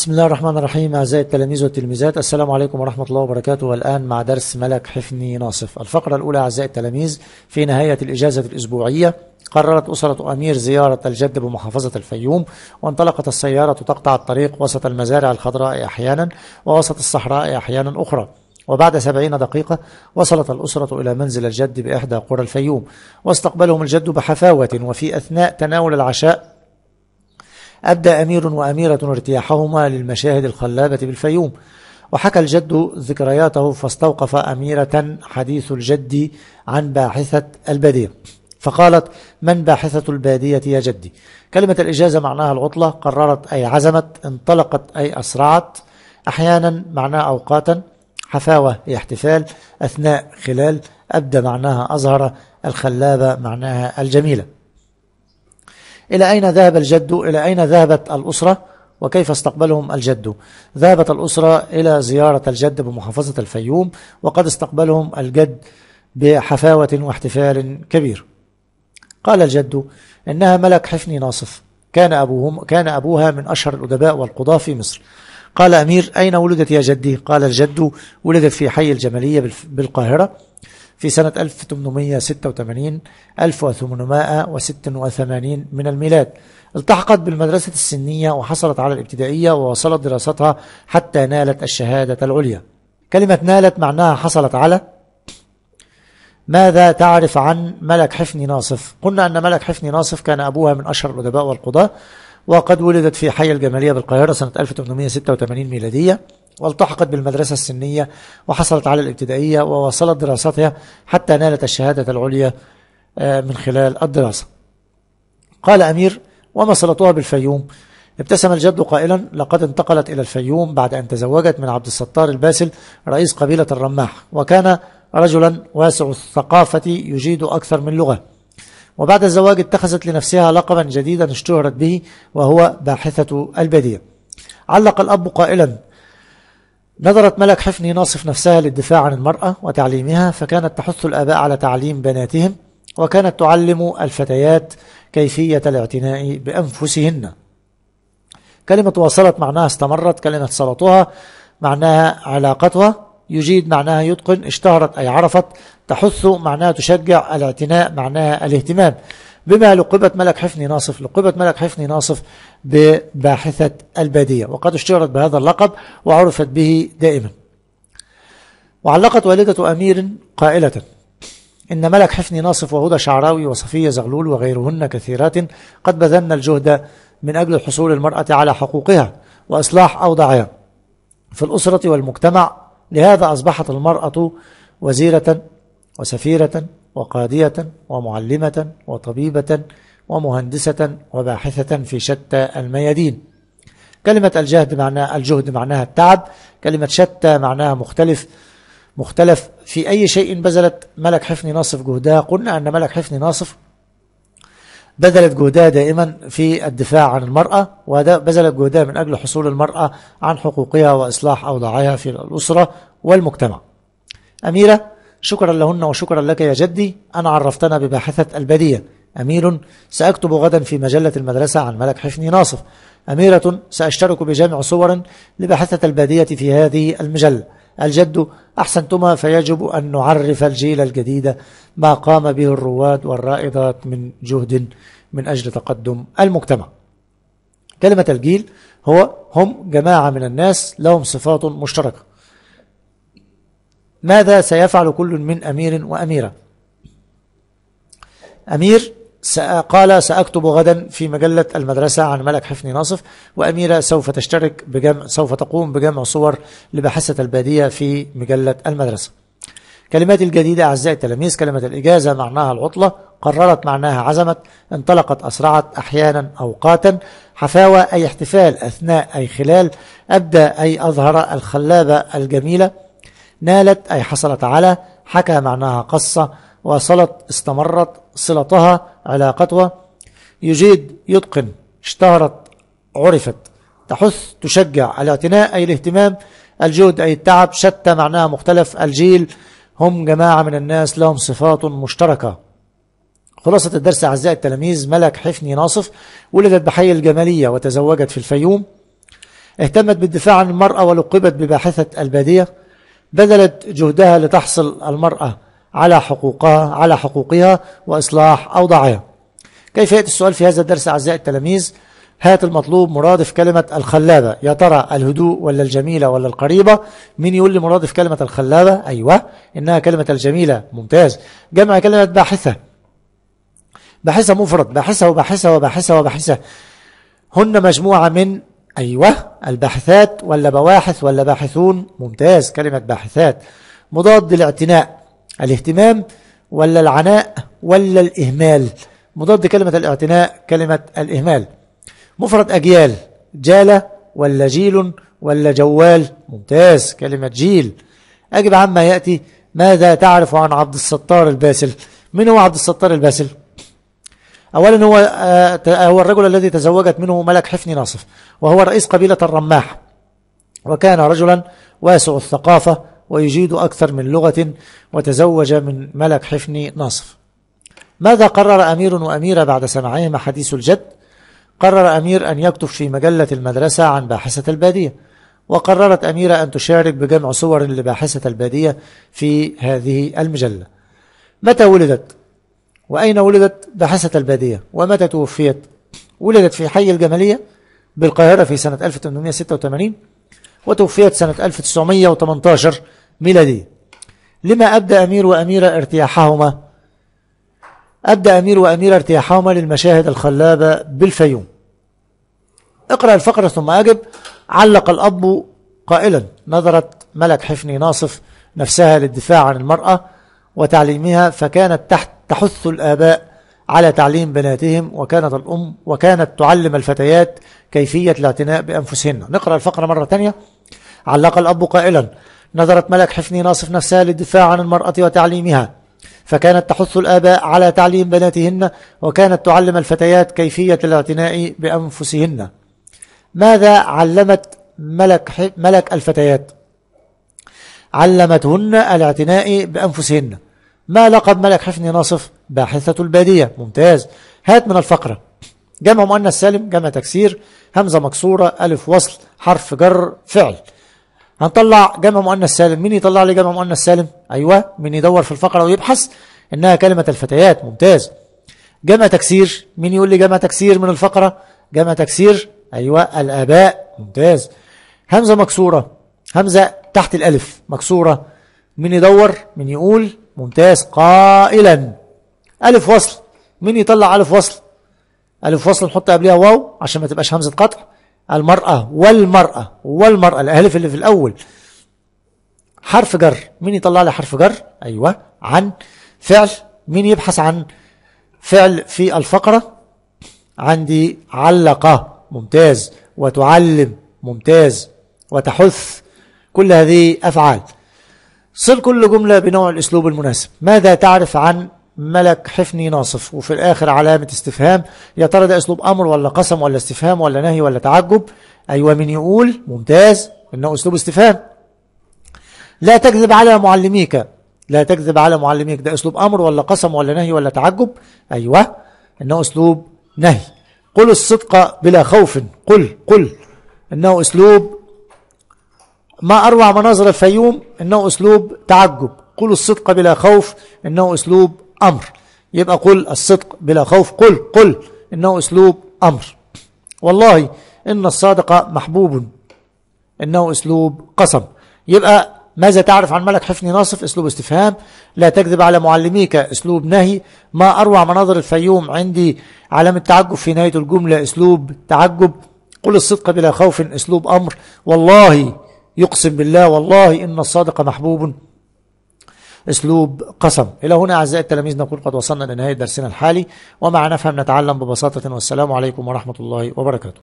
بسم الله الرحمن الرحيم أعزائي التلاميذ والتلميذات السلام عليكم ورحمة الله وبركاته والآن مع درس ملك حفني ناصف الفقرة الأولى أعزائي التلاميذ في نهاية الإجازة الأسبوعية قررت أسرة أمير زيارة الجد بمحافظة الفيوم وانطلقت السيارة تقطع الطريق وسط المزارع الخضراء أحيانا ووسط الصحراء أحيانا أخرى وبعد سبعين دقيقة وصلت الأسرة إلى منزل الجد بإحدى قرى الفيوم واستقبلهم الجد بحفاوة وفي أثناء تناول العشاء أبدى أمير وأميرة ارتياحهما للمشاهد الخلابة بالفيوم وحكى الجد ذكرياته فاستوقف أميرة حديث الجد عن باحثة البادية فقالت من باحثة البادية يا جدي كلمة الإجازة معناها العطلة قررت أي عزمت انطلقت أي أسرعت أحيانا معناها أوقاتا حفاوة هي احتفال أثناء خلال أبدى معناها أزهر الخلابة معناها الجميلة إلى أين ذهب الجد إلى أين ذهبت الأسرة وكيف استقبلهم الجد ذهبت الأسرة إلى زيارة الجد بمحافظة الفيوم وقد استقبلهم الجد بحفاوة واحتفال كبير قال الجد إنها ملك حفني ناصف كان أبوهم كان أبوها من أشهر الأدباء والقضاة في مصر قال أمير أين ولدت يا جدي قال الجد ولدت في حي الجمالية بالقاهرة في سنة 1886 1886 من الميلاد التحقت بالمدرسة السنية وحصلت على الابتدائية وواصلت دراستها حتى نالت الشهادة العليا كلمة نالت معناها حصلت على ماذا تعرف عن ملك حفني ناصف قلنا أن ملك حفني ناصف كان أبوها من أشهر الأدباء والقضاة وقد ولدت في حي الجمالية بالقاهرة سنة 1886 ميلادية والتحقت بالمدرسة السنية وحصلت على الابتدائية وواصلت دراستها حتى نالت الشهادة العليا آه، من خلال الدراسة قال أمير وما صلتها بالفيوم ابتسم الجد قائلا لقد انتقلت إلى الفيوم بعد أن تزوجت من عبد الستار الباسل رئيس قبيلة الرماح وكان رجلا واسع الثقافة يجيد أكثر من لغة وبعد الزواج اتخذت لنفسها لقبا جديدا اشتهرت به وهو باحثة البادية علق الأب قائلا نظرت ملك حفني ناصف نفسها للدفاع عن المرأة وتعليمها فكانت تحث الآباء على تعليم بناتهم وكانت تعلم الفتيات كيفية الاعتناء بأنفسهن كلمة واصلت معناها استمرت كلمة صلتها معناها علاقتها يجيد معناها يتقن اشتهرت أي عرفت تحث معناها تشجع الاعتناء معناها الاهتمام بما لقبت ملك حفني ناصف لقبت ملك حفني ناصف بباحثة البادية وقد اشتهرت بهذا اللقب وعرفت به دائما وعلقت والدة أمير قائلة إن ملك حفني ناصف وهدى شعراوي وصفية زغلول وغيرهن كثيرات قد بذلن الجهد من أجل حصول المرأة على حقوقها وإصلاح أوضاعها في الأسرة والمجتمع لهذا أصبحت المرأة وزيرة وسفيرة وقاضية ومعلمة وطبيبة ومهندسة وباحثة في شتى الميادين كلمة الجهد معناها الجهد معناها التعب كلمة شتى معناها مختلف مختلف في أي شيء بذلت ملك حفني ناصف جهدها قلنا أن ملك حفني ناصف بذلت جهدها دائما في الدفاع عن المرأة وبذلت جهدها من أجل حصول المرأة عن حقوقها وإصلاح أوضاعها في الأسرة والمجتمع أميرة شكرا لهن وشكرا لك يا جدي أن عرفتنا بباحثة البدية أمير سأكتب غدا في مجلة المدرسة عن ملك حفني ناصف أميرة سأشترك بجمع صور لباحثة البادية في هذه المجلة الجد أحسنتما فيجب أن نعرف الجيل الجديد ما قام به الرواد والرائدات من جهد من أجل تقدم المجتمع كلمة الجيل هو هم جماعة من الناس لهم صفات مشتركة ماذا سيفعل كل من أمير وأميرة أمير قال سأكتب غدا في مجلة المدرسة عن ملك حفني ناصف وأميرة سوف تشترك بجمع سوف تقوم بجمع صور لباحثة البادية في مجلة المدرسة كلمات الجديدة أعزائي التلاميذ كلمة الإجازة معناها العطلة قررت معناها عزمت انطلقت أسرعت أحيانا أوقاتا حفاوة أي احتفال أثناء أي خلال أبدى أي أظهر الخلابة الجميلة نالت أي حصلت على حكى معناها قصة وصلت استمرت صلتها علاقتها يجيد يتقن اشتهرت عرفت تحث تشجع الاعتناء أي الاهتمام الجهد أي التعب شتى معناها مختلف الجيل هم جماعة من الناس لهم صفات مشتركة خلاصة الدرس أعزائي التلاميذ ملك حفني ناصف ولدت بحي الجمالية وتزوجت في الفيوم اهتمت بالدفاع عن المرأة ولقبت بباحثة البادية بذلت جهدها لتحصل المرأة على حقوقها على حقوقها وإصلاح أوضاعها كيف يأتي السؤال في هذا الدرس أعزائي التلاميذ هات المطلوب مرادف كلمة الخلابة يا ترى الهدوء ولا الجميلة ولا القريبة مين يقول لي مرادف كلمة الخلابة أيوة إنها كلمة الجميلة ممتاز جمع كلمة باحثة باحثة مفرد باحثة وباحثة وباحثة وباحثة هن مجموعة من أيوة الباحثات ولا بواحث ولا باحثون ممتاز كلمة باحثات مضاد الاعتناء الاهتمام ولا العناء ولا الإهمال مضاد كلمة الاعتناء كلمة الإهمال مفرد أجيال جالة ولا جيل ولا جوال ممتاز كلمة جيل أجب عما يأتي ماذا تعرف عن عبد الستار الباسل من هو عبد الستار الباسل أولا هو آه، هو الرجل الذي تزوجت منه ملك حفني ناصف وهو رئيس قبيلة الرماح وكان رجلا واسع الثقافة ويجيد أكثر من لغة وتزوج من ملك حفني ناصف ماذا قرر أمير وأميرة بعد سماعهما حديث الجد قرر أمير أن يكتب في مجلة المدرسة عن باحثة البادية وقررت أميرة أن تشارك بجمع صور لباحثة البادية في هذه المجلة متى ولدت؟ وأين ولدت بحسة البادية ومتى توفيت ولدت في حي الجمالية بالقاهرة في سنة 1886 وتوفيت سنة 1918 ميلادية لما أبدى أمير وأميرة ارتياحهما أبدى أمير وأميرة ارتياحهما للمشاهد الخلابة بالفيوم اقرأ الفقرة ثم أجب علق الأب قائلا نظرت ملك حفني ناصف نفسها للدفاع عن المرأة وتعليمها فكانت تحت تحث الآباء على تعليم بناتهم وكانت الأم وكانت تعلم الفتيات كيفية الاعتناء بأنفسهن نقرأ الفقرة مرة ثانية علق الأب قائلا نظرت ملك حفني ناصف نفسها للدفاع عن المرأة وتعليمها فكانت تحث الآباء على تعليم بناتهن وكانت تعلم الفتيات كيفية الاعتناء بأنفسهن ماذا علمت ملك, ملك الفتيات علمتهن الاعتناء بأنفسهن ما لقب ملك حفني ناصف باحثة البادية ممتاز هات من الفقرة جمع مؤنث سالم جمع تكسير همزة مكسورة ألف وصل حرف جر فعل هنطلع جمع مؤنث سالم مين يطلع لي جمع مؤنث سالم أيوة مين يدور في الفقرة ويبحث إنها كلمة الفتيات ممتاز جمع تكسير مين يقول لي جمع تكسير من الفقرة جمع تكسير أيوة الآباء ممتاز همزة مكسورة همزة تحت الألف مكسورة مين يدور مين يقول ممتاز قائلا ألف وصل مين يطلع ألف وصل ألف وصل نحط قبلها واو عشان ما تبقاش همزة قطع المرأة والمرأة والمرأة الألف اللي في الأول حرف جر مين يطلع لي حرف جر أيوة عن فعل مين يبحث عن فعل في الفقرة عندي علق ممتاز وتعلم ممتاز وتحث كل هذه أفعال صل كل جملة بنوع الأسلوب المناسب ماذا تعرف عن ملك حفني ناصف وفي الآخر علامة استفهام يا ترى ده أسلوب أمر ولا قسم ولا استفهام ولا نهي ولا تعجب أيوة من يقول ممتاز إنه أسلوب استفهام لا تكذب على معلميك لا تكذب على معلميك ده أسلوب أمر ولا قسم ولا نهي ولا تعجب أيوة إنه أسلوب نهي قل الصدق بلا خوف قل قل إنه أسلوب ما أروع مناظر الفيوم إنه أسلوب تعجب قل الصدق بلا خوف إنه أسلوب أمر يبقى قل الصدق بلا خوف قل قل إنه أسلوب أمر والله إن الصادق محبوب إنه أسلوب قسم يبقى ماذا تعرف عن ملك حفني ناصف أسلوب استفهام لا تكذب على معلميك أسلوب نهي ما أروع مناظر الفيوم عندي علامة تعجب في نهاية الجملة أسلوب تعجب قل الصدق بلا خوف أسلوب أمر والله يقسم بالله والله إن الصادق محبوب اسلوب قسم الى هنا اعزائي التلاميذ نكون قد وصلنا لنهايه درسنا الحالي ومع نفهم نتعلم ببساطه والسلام عليكم ورحمه الله وبركاته